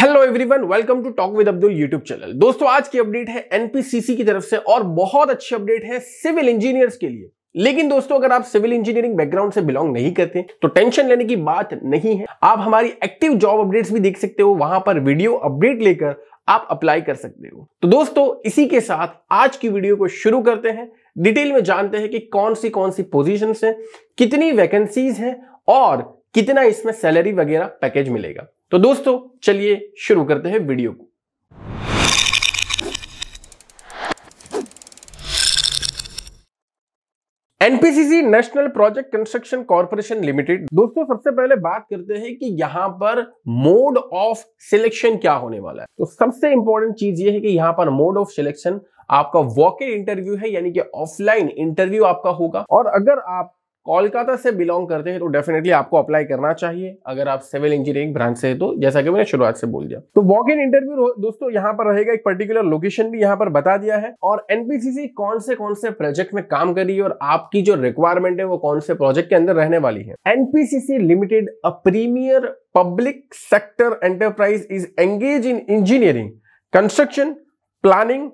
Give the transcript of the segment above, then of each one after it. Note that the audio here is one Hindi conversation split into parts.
Hello everyone welcome to talk with Abdul YouTube channel दोस्तों आज की अपडेट है एनपीसीसी की तरफ से और बहुत अच्छी अपडेट है सिविल इंजीनियर्स के लिए लेकिन दोस्तों अगर आप सिविल इंजीनियरिंग बैकग्राउंड से बिलोंग नहीं करते तो टेंशन लेने की बात नहीं है आप हमारी एक्टिव जॉब अपडेट्स भी देख सकते हो वहां पर वीडियो अपडेट लेकर आप अप्लाई कर सकते हो तो दोस्तों इसी के साथ आज की वीडियो को शुरू करते हैं डिटेल में जानते हैं कि कौन सी कौन सी पोजिशन है कितनी वैकेंसीज हैं और कितना इसमें सैलरी वगैरह पैकेज मिलेगा तो दोस्तों चलिए शुरू करते हैं वीडियो को NPCC national project construction corporation limited दोस्तों सबसे पहले बात करते हैं कि यहां पर मोड ऑफ सिलेक्शन क्या होने वाला है तो सबसे इंपॉर्टेंट चीज ये है कि यहां पर मोड ऑफ सिलेक्शन आपका वॉक इंटरव्यू है यानी कि ऑफलाइन इंटरव्यू आपका होगा और अगर आप कोलकाता से बिलोंग करते हैं तो डेफिनेटली आपको अप्लाई करना चाहिए अगर आप सिविल इंजीनियरिंग ब्रांच से तो जैसा कि मैंने शुरुआत से बोल दिया तो वॉक इन इंटरव्यू दोस्तों यहाँ पर रहेगा एक पर्टिकुलर लोकेशन भी यहाँ पर बता दिया है और एनपीसीसी कौन से कौन से प्रोजेक्ट में काम करी है और आपकी जो रिक्वायरमेंट है वो कौन से प्रोजेक्ट के अंदर रहने वाली है NPCC limited a premier public sector enterprise is engage in engineering construction planning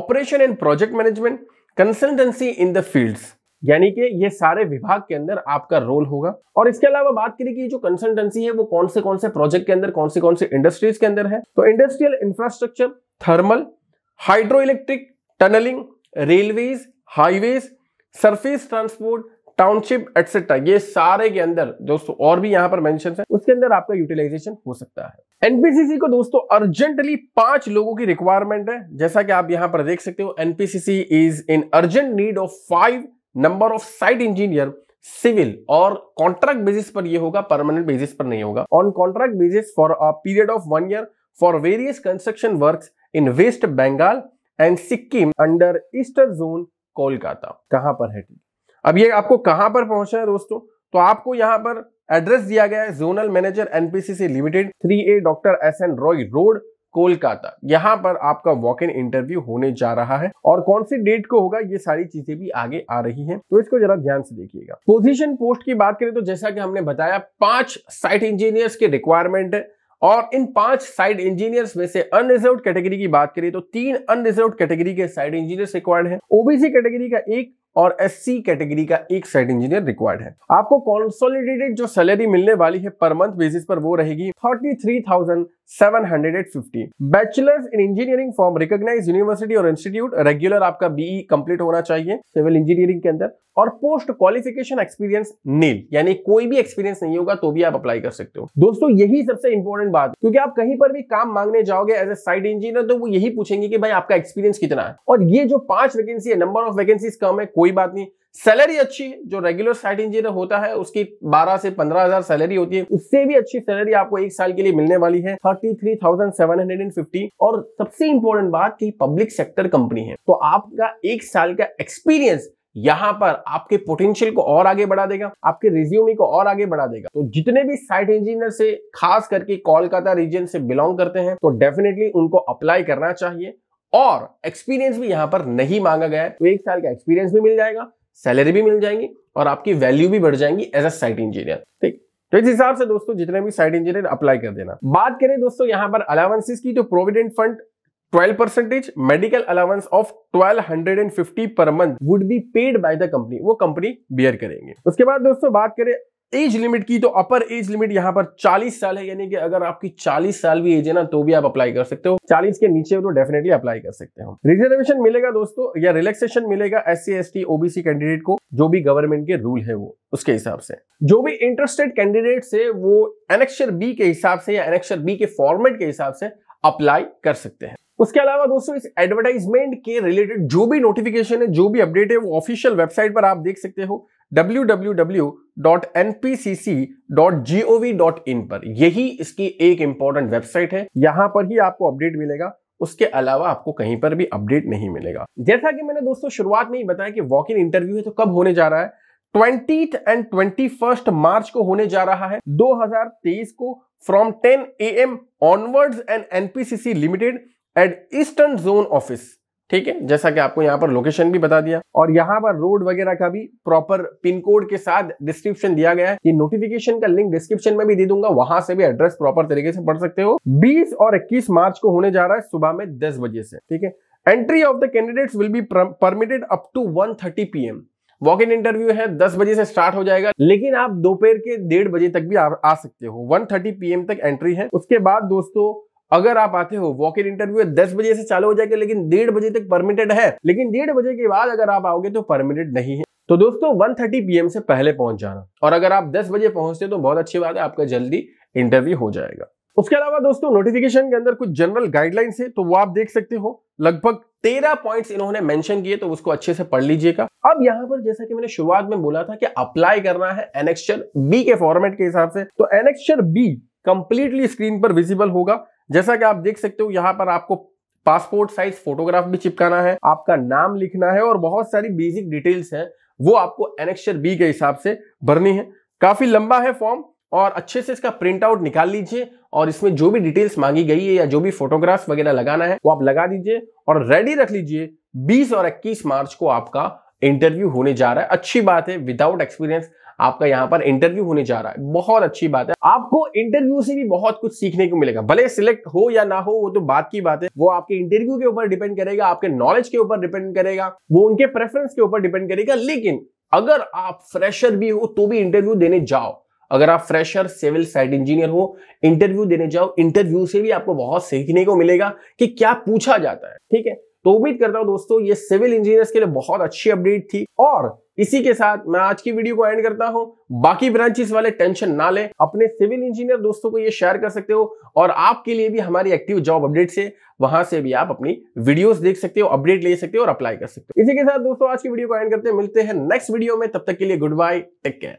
operation and project management consultancy in the fields यानी कि ये सारे विभाग के अंदर आपका रोल होगा और इसके अलावा बात करें कि जो कंसल्टेंसी है वो कौन से कौन से प्रोजेक्ट के अंदर कौन से कौन से इंडस्ट्रीज के अंदर है तो industrial infrastructure thermal hydro electric tunnelling railways highways surface transport township etcetera ये सारे के अंदर दोस्तों और भी यहाँ पर मेंशन है उसके अंदर आपका यूटिलाइजेशन हो सकता है एनपीसीसी को दोस्तों अर्जेंटली पांच लोगों की रिक्वायरमेंट है जैसा कि आप यहाँ पर देख सकते हो NPCC is in urgent need of five number of site engineer civil और कॉन्ट्रैक्ट बेसिस पर ये होगा परमानेंट बेसिस पर नहीं होगा on contract basis for a period of one year for various construction works in West Bengal and Sikkim under eastern zone Kolkata कहां पर है अब ये आपको कहां पर पहुंचना है दोस्तों तो आपको यहां पर एड्रेस दिया गया है zonal manager NPCC limited three A doctor S N Roy road Kolkata यहाँ पर आपका वॉक इन इंटरव्यू होने जा रहा है और कौन सी डेट को होगा ये सारी चीजें भी आगे आ रही हैं तो इसको जरा ध्यान से देखिएगा पोजीशन पोस्ट की बात करें तो जैसा कि हमने बताया पांच साइट इंजीनियर्स के रिक्वायरमेंट है और इन पांच साइड इंजीनियर्स में से अनरिजर्व कैटेगरी की बात करें तो तीन अनरिजर्व कैटेगरी के साइड इंजीनियर्स रिक्वायर्ड हैं ओबीसी कैटेगरी का एक और एससी कैटेगरी का एक साइड इंजीनियर रिक्वायर्ड है आपको कॉन्सोलिडेटेड जो सैलरी मिलने वाली है पर मंथ बेसिस पर वो रहेगी thirty three thousand 750 bachelors in engineering form recognise university और इंस्टीट्यूट रेगुलर आपका बीई कंप्लीट e होना चाहिए सिविल इंजीनियरिंग के अंदर और पोस्ट क्वालिफिकेशन एक्सपीरियंस नील यानी कोई भी एक्सपीरियंस नहीं होगा तो भी आप अप्लाई कर सकते हो दोस्तों यही सबसे इंपॉर्टेंट बात क्योंकि आप कहीं पर भी काम मांगने जाओगे एज ए साइड इंजीनियर तो वो यही पूछेंगे कि भाई आपका एक्सपीरियंस कितना है और ये जो पांच वैकेंसी है नंबर ऑफ वैकेंसी कम है कोई बात नहीं सैलरी अच्छी है जो रेगुलर साइट इंजीनियर होता है उसकी 12 से 15000 सैलरी होती है उससे भी अच्छी सैलरी आपको एक साल के लिए मिलने वाली है 33,750 और सबसे इंपॉर्टेंट बात कि पब्लिक सेक्टर कंपनी है तो आपका एक साल का एक्सपीरियंस यहाँ पर आपके पोटेंशियल को और आगे बढ़ा देगा आपके रिज्यूमे को और आगे बढ़ा देगा तो जितने भी साइट इंजीनियर से खास करके कोलकाता रीजन से बिलोंग करते हैं तो डेफिनेटली उनको अप्लाई करना चाहिए और एक्सपीरियंस भी यहां पर नहीं मांगा गया है तो एक साल का एक्सपीरियंस भी मिल जाएगा सैलरी भी मिल जाएंगी और आपकी वैल्यू भी बढ़ जाएंगी एज अ साइट इंजीनियर ठीक तो इस हिसाब से दोस्तों जितने भी साइट इंजीनियर अप्लाई कर देना बात करें दोस्तों यहां पर अलावेंसेज की तो provident fund 12 percentage medical allowance of 1250 per month would be paid by the company वो कंपनी बियर करेंगे उसके बाद दोस्तों बात करें एज लिमिट की तो अपर एज लिमिट यहाँ पर 40 साल है यानी कि अगर आपकी 40 साल भी एज है ना तो भी आप अप्लाई कर सकते हो 40 के नीचे तो डेफिनेटली अप्लाई कर सकते हो रिजर्वेशन मिलेगा दोस्तों या रिलैक्सेशन मिलेगा S C S T OBC candidate को जो भी गवर्नमेंट के रूल है वो उसके हिसाब से जो भी इंटरेस्टेड कैंडिडेट है वो एनेक्शर बी के हिसाब से या एनेक्शर बी के फॉर्मेट के हिसाब से अप्लाई कर सकते हैं उसके अलावा दोस्तों इस एडवर्टाइजमेंट के रिलेटेड जो भी नोटिफिकेशन है जो भी अपडेट है वो ऑफिशियल वेबसाइट पर आप देख सकते हो www.npcc.gov.in पर यही इसकी एक इंपॉर्टेंट वेबसाइट है यहां पर ही आपको अपडेट मिलेगा उसके अलावा आपको कहीं पर भी अपडेट नहीं मिलेगा जैसा कि मैंने दोस्तों शुरुआत में ही बताया कि वॉक इन इंटरव्यू है तो कब होने जा रहा है ट्वेंटी एंड ट्वेंटी मार्च को होने जा रहा है 2023 को from 10 a.m. onwards and NPCC Limited at Eastern Zone Office. ठीक है जैसा कि आपको यहाँ पर लोकेशन भी बता दिया और यहाँ पर रोड वगैरह का भी प्रॉपर पिन कोड के साथ डिस्क्रिप्शन दिया गया है ये नोटिफिकेशन का लिंक डिस्क्रिप्शन में भी दे दूंगा वहां से भी एड्रेस प्रॉपर तरीके से पढ़ सकते हो 20 और 21 मार्च को होने जा रहा है सुबह में 10 बजे से ठीक है entry of the candidates will be permitted up to one thirty walk in interview है दस बजे से स्टार्ट हो जाएगा लेकिन आप दोपहर के डेढ़ बजे तक भी आ, आ सकते हो वन थर्टी पीएम तक एंट्री है उसके बाद दोस्तों अगर आप आते हो वॉक इन इंटरव्यू दस बजे से चालू हो जाएगा लेकिन डेढ़ बजे तक परमिटेड है लेकिन डेढ़ बजे के बाद अगर आप आओगे तो परमिटेड नहीं है तो दोस्तों 1:30 पीएम से पहले पहुंच जाना और अगर आप 10 बजे पहुंचते तो बहुत अच्छी बात है आपका जल्दी इंटरव्यू हो जाएगा उसके अलावा दोस्तों नोटिफिकेशन के अंदर कुछ जनरल गाइडलाइंस है तो वो आप देख सकते हो लगभग तेरह पॉइंट्स इन्होंने मेंशन किए तो उसको अच्छे से पढ़ लीजिएगा अब यहां पर जैसा कि मैंने शुरुआत में बोला था कि अप्लाई करना है एनेक्स्चर बी के फॉर्मेट के हिसाब से तो एनेक्स्चर बी कंप्लीटली स्क्रीन पर विजिबल होगा जैसा कि आप देख सकते हो यहां पर आपको पासपोर्ट साइज फोटोग्राफ भी चिपकाना है आपका नाम लिखना है और बहुत सारी बेसिक डिटेल्स हैं वो आपको एनेक्स्चर बी के हिसाब से भरनी है काफी लंबा है फॉर्म और अच्छे से इसका प्रिंट आउट निकाल लीजिए और इसमें जो भी डिटेल्स मांगी गई है या जो भी फोटोग्राफ वगैरह लगाना है वो आप लगा दीजिए और रेडी रख लीजिए 20 और 21 मार्च को आपका इंटरव्यू होने जा रहा है अच्छी बात है विदाउट एक्सपीरियंस आपका यहाँ पर इंटरव्यू होने जा रहा है बहुत अच्छी बात है आपको इंटरव्यू से भी बहुत कुछ सीखने को मिलेगा भले सिलेक्ट हो या ना हो वो तो बात की बात है वो आपके इंटरव्यू के ऊपर डिपेंड करेगा आपके नॉलेज के ऊपर डिपेंड करेगा वो उनके प्रेफरेंस के ऊपर डिपेंड करेगा लेकिन अगर आप फ्रेशर भी हो तो भी इंटरव्यू देने जाओ अगर आप फ्रेशर सिविल साइट इंजीनियर हो इंटरव्यू देने जाओ इंटरव्यू से भी आपको बहुत सीखने को मिलेगा कि क्या पूछा जाता है ठीक है तो उम्मीद करता हूं दोस्तों ये सिविल इंजीनियर्स के लिए बहुत अच्छी अपडेट थी और इसी के साथ मैं आज की वीडियो को एंड करता हूं बाकी ब्रांचेस वाले टेंशन ना लें अपने सिविल इंजीनियर दोस्तों को ये शेयर कर सकते हो और आपके लिए भी हमारी एक्टिव जॉब अपडेट से वहां से भी आप अपनी वीडियोस देख सकते हो अपडेट ले सकते हो और अप्लाई कर सकते हो इसी के साथ दोस्तों आज की वीडियो को एंड करते हैं मिलते हैं नेक्स्ट वीडियो में तब तक के लिए गुड बाय टेक केयर